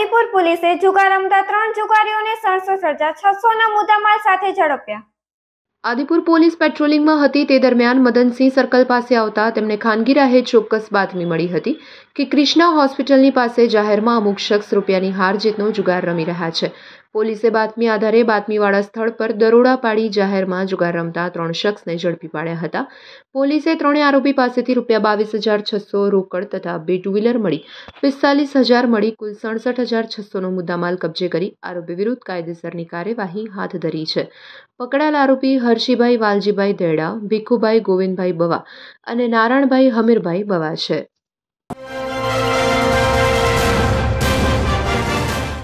આદિપુર પોલીસે જુગાર રમતા ત્રણ જુગારીઓને સણસો સર્જા છસો ના મુદ્દામાલ સાથે ઝડપ્યા આદિપુર પોલીસ પેટ્રોલિંગમાં હતી તે દરમિયાન મદનસિંહ સર્કલ પાસે આવતા તેમને ખાનગી રાહે ચોક્કસ બાતમી મળી હતી કે ક્રિષ્ના હોસ્પિટલની પાસે જાહેરમાં અમુક શખ્સ રૂપિયાની હાર જીતનો જુગાર રમી રહ્યા છે પોલીસે બાતમી આધારે બાતમીવાળા સ્થળ પર દરોડા પાડી જાહેરમાં જુગાર રમતા ત્રણ શખ્સને ઝડપી પાડ્યા હતા પોલીસે ત્રણે આરોપી પાસેથી રૂપિયા બાવીસ હજાર છસો રોકડ તથા બે ટુ વ્હીલર મળી પિસ્તાલીસ હજાર મળી કુલ સડસઠ હજાર છસોનો મુદ્દામાલ કબજે કરી આરોપી વિરુદ્ધ કાયદેસરની કાર્યવાહી હાથ ધરી છે પકડાયેલ આરોપી હર્ષીભાઈ વાલજીભાઈ દેડા ભીખુભાઈ ગોવિંદભાઈ બવા અને નારાયણભાઈ હમીરભાઈ બવા છે